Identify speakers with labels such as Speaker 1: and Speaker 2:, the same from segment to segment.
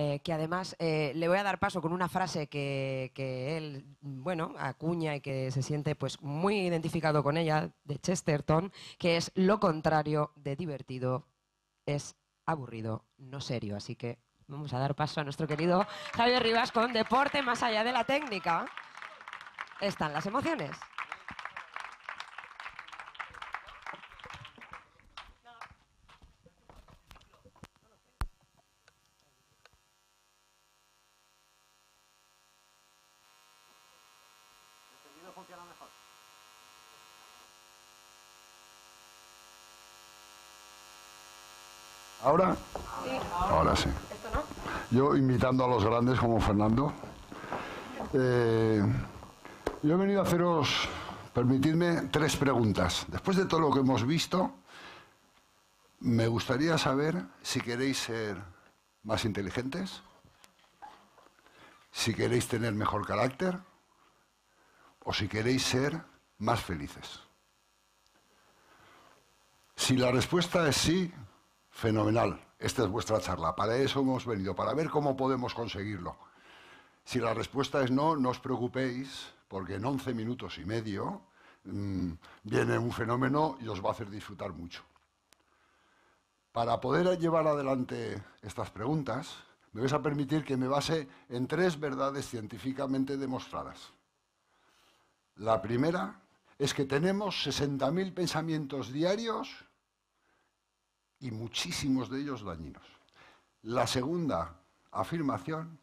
Speaker 1: Eh, que además eh, le voy a dar paso con una frase que, que, él, bueno, acuña y que se siente pues muy identificado con ella, de Chesterton, que es lo contrario de divertido es aburrido, no serio. Así que vamos a dar paso a nuestro querido Javier Rivas con Deporte más allá de la técnica. Están las emociones. ¿Ahora? Sí. Ahora sí. Yo invitando a los grandes como Fernando. Eh, yo he venido a haceros, permitidme, tres preguntas. Después de todo lo que hemos visto, me gustaría saber si queréis ser más inteligentes, si queréis tener mejor carácter o si queréis ser más felices. Si la respuesta es sí, Fenomenal. Esta es vuestra charla. Para eso hemos venido, para ver cómo podemos conseguirlo. Si la respuesta es no, no os preocupéis, porque en 11 minutos y medio mm, viene un fenómeno y os va a hacer disfrutar mucho. Para poder llevar adelante estas preguntas, me vais a permitir que me base en tres verdades científicamente demostradas. La primera es que tenemos 60.000 pensamientos diarios y muchísimos de ellos dañinos. La segunda afirmación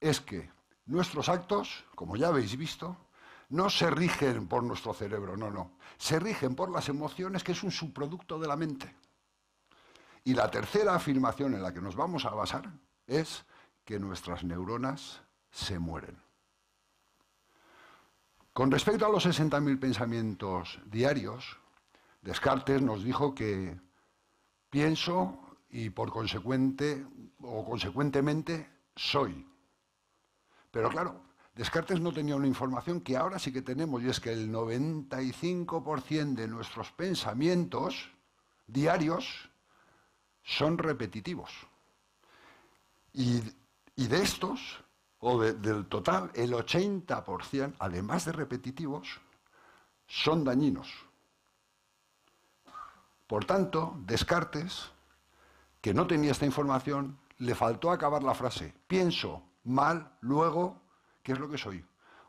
Speaker 1: es que nuestros actos, como ya habéis visto, no se rigen por nuestro cerebro, no, no. Se rigen por las emociones, que es un subproducto de la mente. Y la tercera afirmación en la que nos vamos a basar es que nuestras neuronas se mueren. Con respecto a los 60.000 pensamientos diarios, Descartes nos dijo que pienso y por consecuente o consecuentemente soy. Pero claro, Descartes no tenía una información que ahora sí que tenemos y es que el 95% de nuestros pensamientos diarios son repetitivos. Y, de estos, o del total, el 80%, además de repetitivos, son dañinos. Por tanto, Descartes, que no tenía esta información, le faltó acabar la frase. Pienso mal, luego, ¿qué es lo que soy?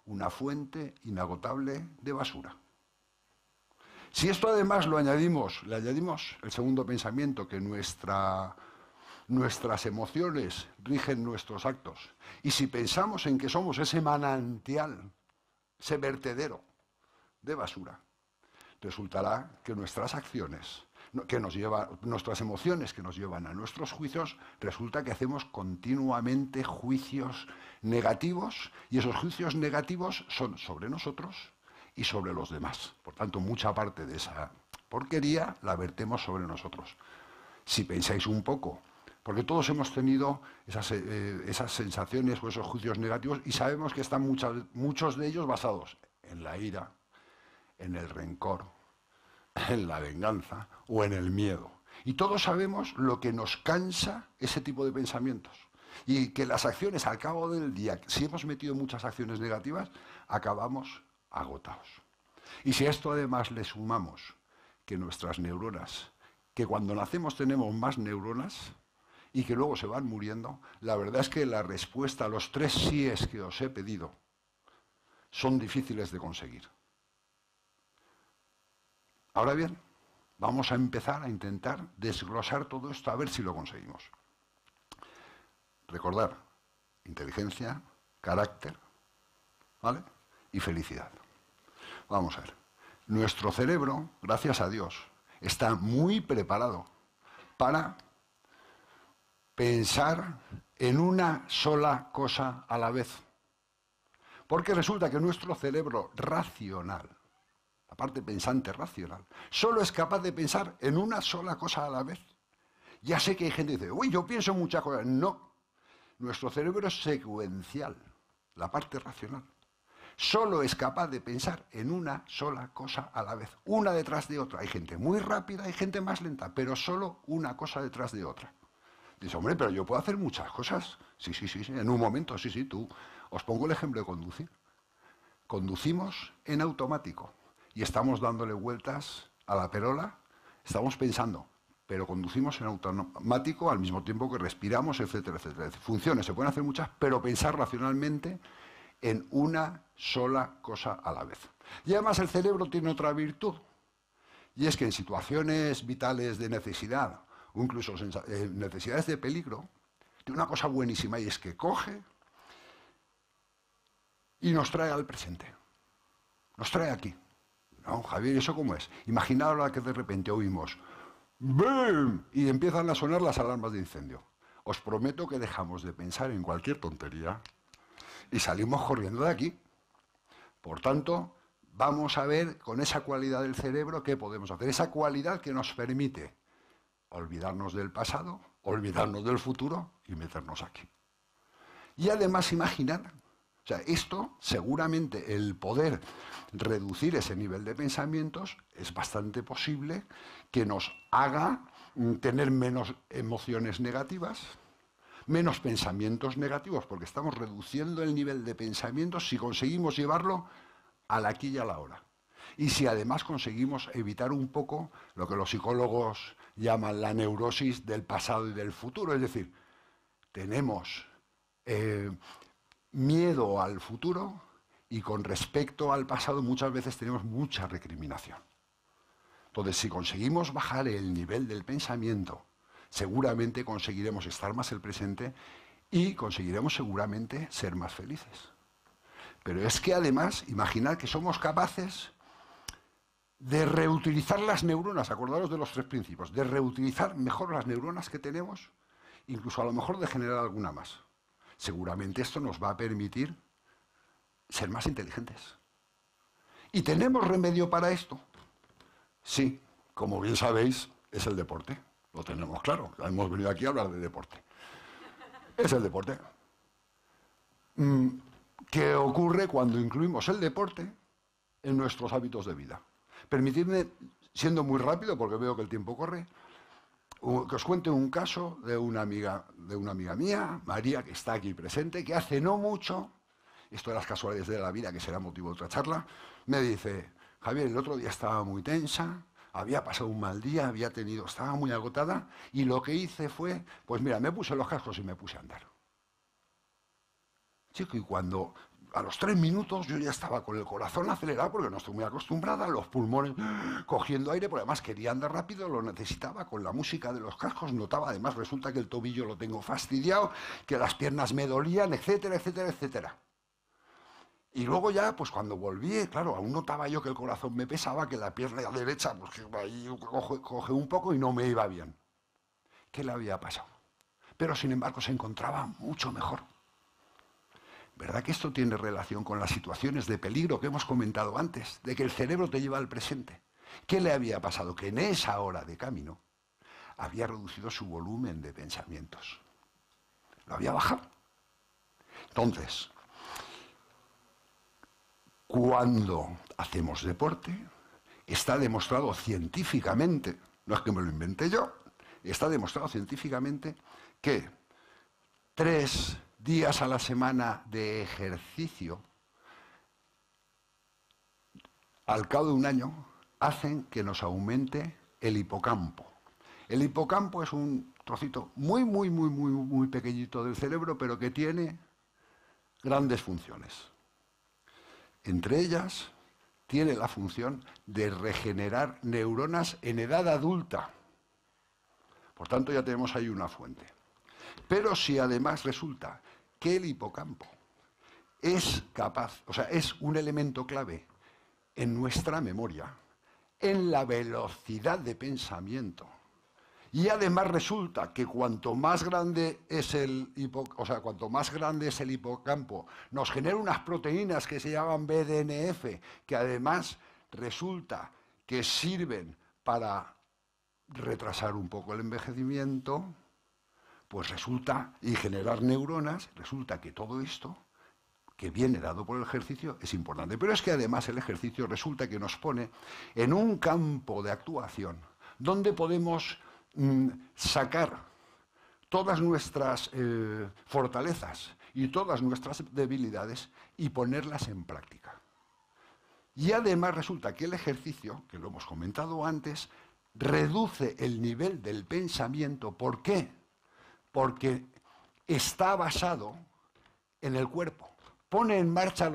Speaker 1: Una fuente inagotable de basura. Si esto además lo añadimos, le añadimos el segundo pensamiento, que nuestras emociones rigen nuestros actos, y si pensamos en que somos ese manantial, ese vertedero de basura, resultará que nuestras acciones que nos lleva, nuestras emociones que nos llevan a nuestros juicios, resulta que hacemos continuamente juicios negativos y esos juicios negativos son sobre nosotros y sobre los demás. Por tanto, mucha parte de esa porquería la vertemos sobre nosotros. Si pensáis un poco, porque todos hemos tenido esas, eh, sensaciones o esos juicios negativos y sabemos que están muchos de ellos basados en la ira, en el rencor, en la venganza o en el miedo. Y todos sabemos lo que nos cansa ese tipo de pensamientos. Y que las acciones al cabo del día, si hemos metido muchas acciones negativas, acabamos agotados. Y si a esto además le sumamos que nuestras neuronas, que cuando nacemos tenemos más neuronas y que luego se van muriendo, la verdad es que la respuesta a los tres síes que os he pedido son difíciles de conseguir. Ahora bien, vamos a empezar a intentar desglosar todo esto a ver si lo conseguimos. Recordar, inteligencia, carácter, ¿vale? Y felicidad. Vamos a ver. Nuestro cerebro, gracias a Dios, está muy preparado para pensar en una sola cosa a la vez. Porque resulta que nuestro cerebro racional la parte pensante racional, solo es capaz de pensar en una sola cosa a la vez. Ya sé que hay gente que dice, uy, yo pienso en muchas cosas. No, nuestro cerebro es secuencial, la parte racional. Solo es capaz de pensar en una sola cosa a la vez, una detrás de otra. Hay gente muy rápida, hay gente más lenta, pero solo una cosa detrás de otra. Dice, hombre, pero yo puedo hacer muchas cosas. Sí, sí, sí, sí, en un momento, sí, sí, tú. Os pongo el ejemplo de conducir. Conducimos en automático y estamos dándole vueltas a la perola, estamos pensando, pero conducimos en automático al mismo tiempo que respiramos, etcétera, etcétera. Funciones, se pueden hacer muchas, pero pensar racionalmente en una sola cosa a la vez. Y además el cerebro tiene otra virtud, y es que en situaciones vitales de necesidad o incluso en eh, necesidades de peligro, tiene una cosa buenísima y es que coge y nos trae al presente, nos trae aquí. No, Javier, ¿eso cómo es? Imaginad ahora que de repente oímos ¡Bum! y empiezan a sonar las alarmas de incendio. Os prometo que dejamos de pensar en cualquier tontería y salimos corriendo de aquí. Por tanto, vamos a ver con esa cualidad del cerebro qué podemos hacer. Esa cualidad que nos permite olvidarnos del pasado, olvidarnos del futuro y meternos aquí. Y además imaginar o sea, esto seguramente el poder reducir ese nivel de pensamientos es bastante posible que nos haga mm, tener menos emociones negativas, menos pensamientos negativos, porque estamos reduciendo el nivel de pensamientos si conseguimos llevarlo al aquí y a la hora. Y si además conseguimos evitar un poco lo que los psicólogos llaman la neurosis del pasado y del futuro, es decir, tenemos eh, miedo al futuro y con respecto al pasado muchas veces tenemos mucha recriminación. Entonces, si conseguimos bajar el nivel del pensamiento, seguramente conseguiremos estar más el presente y conseguiremos seguramente ser más felices. Pero es que además, imaginar que somos capaces de reutilizar las neuronas, acordaros de los tres principios, de reutilizar mejor las neuronas que tenemos, incluso a lo mejor de generar alguna más seguramente esto nos va a permitir ser más inteligentes. ¿Y tenemos remedio para esto? Sí, como bien sabéis, es el deporte. Lo tenemos claro, hemos venido aquí a hablar de deporte. Es el deporte. Mm, ¿Qué ocurre cuando incluimos el deporte en nuestros hábitos de vida? Permitidme, siendo muy rápido, porque veo que el tiempo corre, que os cuente un caso de una amiga de una amiga mía, María, que está aquí presente, que hace no mucho, esto de las casualidades de la vida, que será motivo de otra charla, me dice, Javier, el otro día estaba muy tensa, había pasado un mal día, había tenido, estaba muy agotada, y lo que hice fue, pues mira, me puse los cascos y me puse a andar. Chico, y cuando a los tres minutos yo ya estaba con el corazón acelerado porque no estoy muy acostumbrada, los pulmones cogiendo aire, porque además quería andar rápido, lo necesitaba con la música de los cascos, notaba además, resulta que el tobillo lo tengo fastidiado, que las piernas me dolían, etcétera, etcétera, etcétera. Y luego ya, pues cuando volví, claro, aún notaba yo que el corazón me pesaba, que la pierna derecha, pues ahí coge un poco y no me iba bien. ¿Qué le había pasado? Pero sin embargo se encontraba mucho mejor. ¿Verdad que esto tiene relación con las situaciones de peligro que hemos comentado antes, de que el cerebro te lleva al presente? ¿Qué le había pasado? Que en esa hora de camino había reducido su volumen de pensamientos. Lo había bajado. Entonces, cuando hacemos deporte, está demostrado científicamente, no es que me lo inventé yo, está demostrado científicamente que tres días a la semana de ejercicio, al cabo de un año, hacen que nos aumente el hipocampo. El hipocampo es un trocito muy, muy, muy, muy, muy pequeñito del cerebro, pero que tiene grandes funciones. Entre ellas, tiene la función de regenerar neuronas en edad adulta. Por tanto, ya tenemos ahí una fuente. Pero si además resulta que el hipocampo es capaz, o sea, es un elemento clave en nuestra memoria, en la velocidad de pensamiento. Y además resulta que cuanto más grande es el, sea, cuanto más grande es el hipocampo, nos genera unas proteínas que se llaman BDNF, que además resulta que sirven para retrasar un poco el envejecimiento, pues resulta, y generar neuronas, resulta que todo esto, que viene dado por el ejercicio, es importante. Pero es que además el ejercicio resulta que nos pone en un campo de actuación donde podemos mm, sacar todas nuestras eh, fortalezas y todas nuestras debilidades y ponerlas en práctica. Y además resulta que el ejercicio, que lo hemos comentado antes, reduce el nivel del pensamiento. ¿Por qué? porque está basado en el cuerpo. Pone en marcha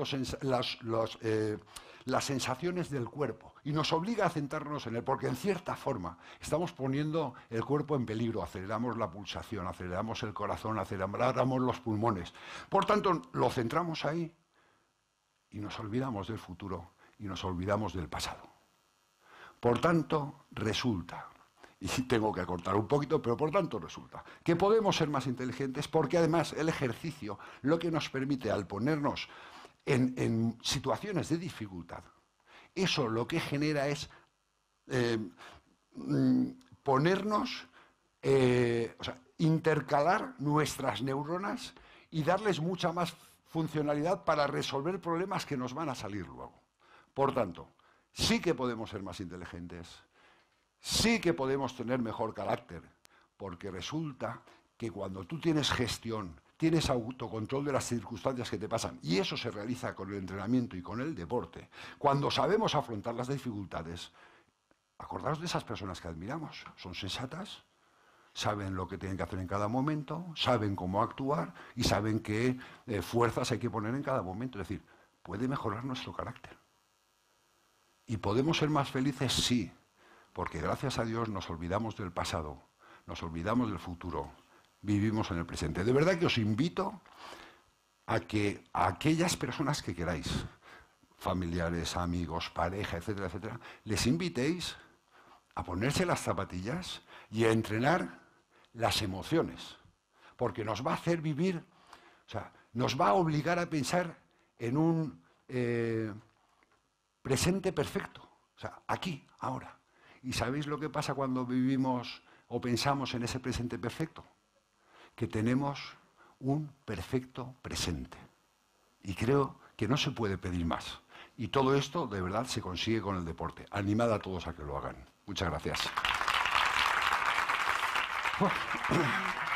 Speaker 1: eh, las sensaciones del cuerpo y nos obliga a centrarnos en él, porque en cierta forma estamos poniendo el cuerpo en peligro, aceleramos la pulsación, aceleramos el corazón, aceleramos los pulmones. Por tanto, lo centramos ahí y nos olvidamos del futuro y nos olvidamos del pasado. Por tanto, resulta y tengo que acortar un poquito, pero por tanto resulta que podemos ser más inteligentes porque además el ejercicio lo que nos permite al ponernos en, situaciones de dificultad, eso lo que genera es eh, mm, ponernos, eh, o sea, intercalar nuestras neuronas y darles mucha más funcionalidad para resolver problemas que nos van a salir luego. Por tanto, sí que podemos ser más inteligentes sí que podemos tener mejor carácter, porque resulta que cuando tú tienes gestión, tienes autocontrol de las circunstancias que te pasan, y eso se realiza con el entrenamiento y con el deporte, cuando sabemos afrontar las dificultades, acordaros de esas personas que admiramos, son sensatas, saben lo que tienen que hacer en cada momento, saben cómo actuar y saben qué eh, fuerzas hay que poner en cada momento. Es decir, puede mejorar nuestro carácter. ¿Y podemos ser más felices? Sí, porque gracias a Dios nos olvidamos del pasado, nos olvidamos del futuro, vivimos en el presente. De verdad que os invito a que aquellas personas que queráis, familiares, amigos, pareja, etcétera, etcétera, les invitéis a ponerse las zapatillas y a entrenar las emociones, porque nos va a hacer vivir, o sea, nos va a obligar a pensar en un eh, presente perfecto, o sea, aquí, ahora. ¿Y sabéis lo que pasa cuando vivimos o pensamos en ese presente perfecto? Que tenemos un perfecto presente. Y creo que no se puede pedir más. Y todo esto, de verdad, se consigue con el deporte. Animad a todos a que lo hagan. Muchas gracias.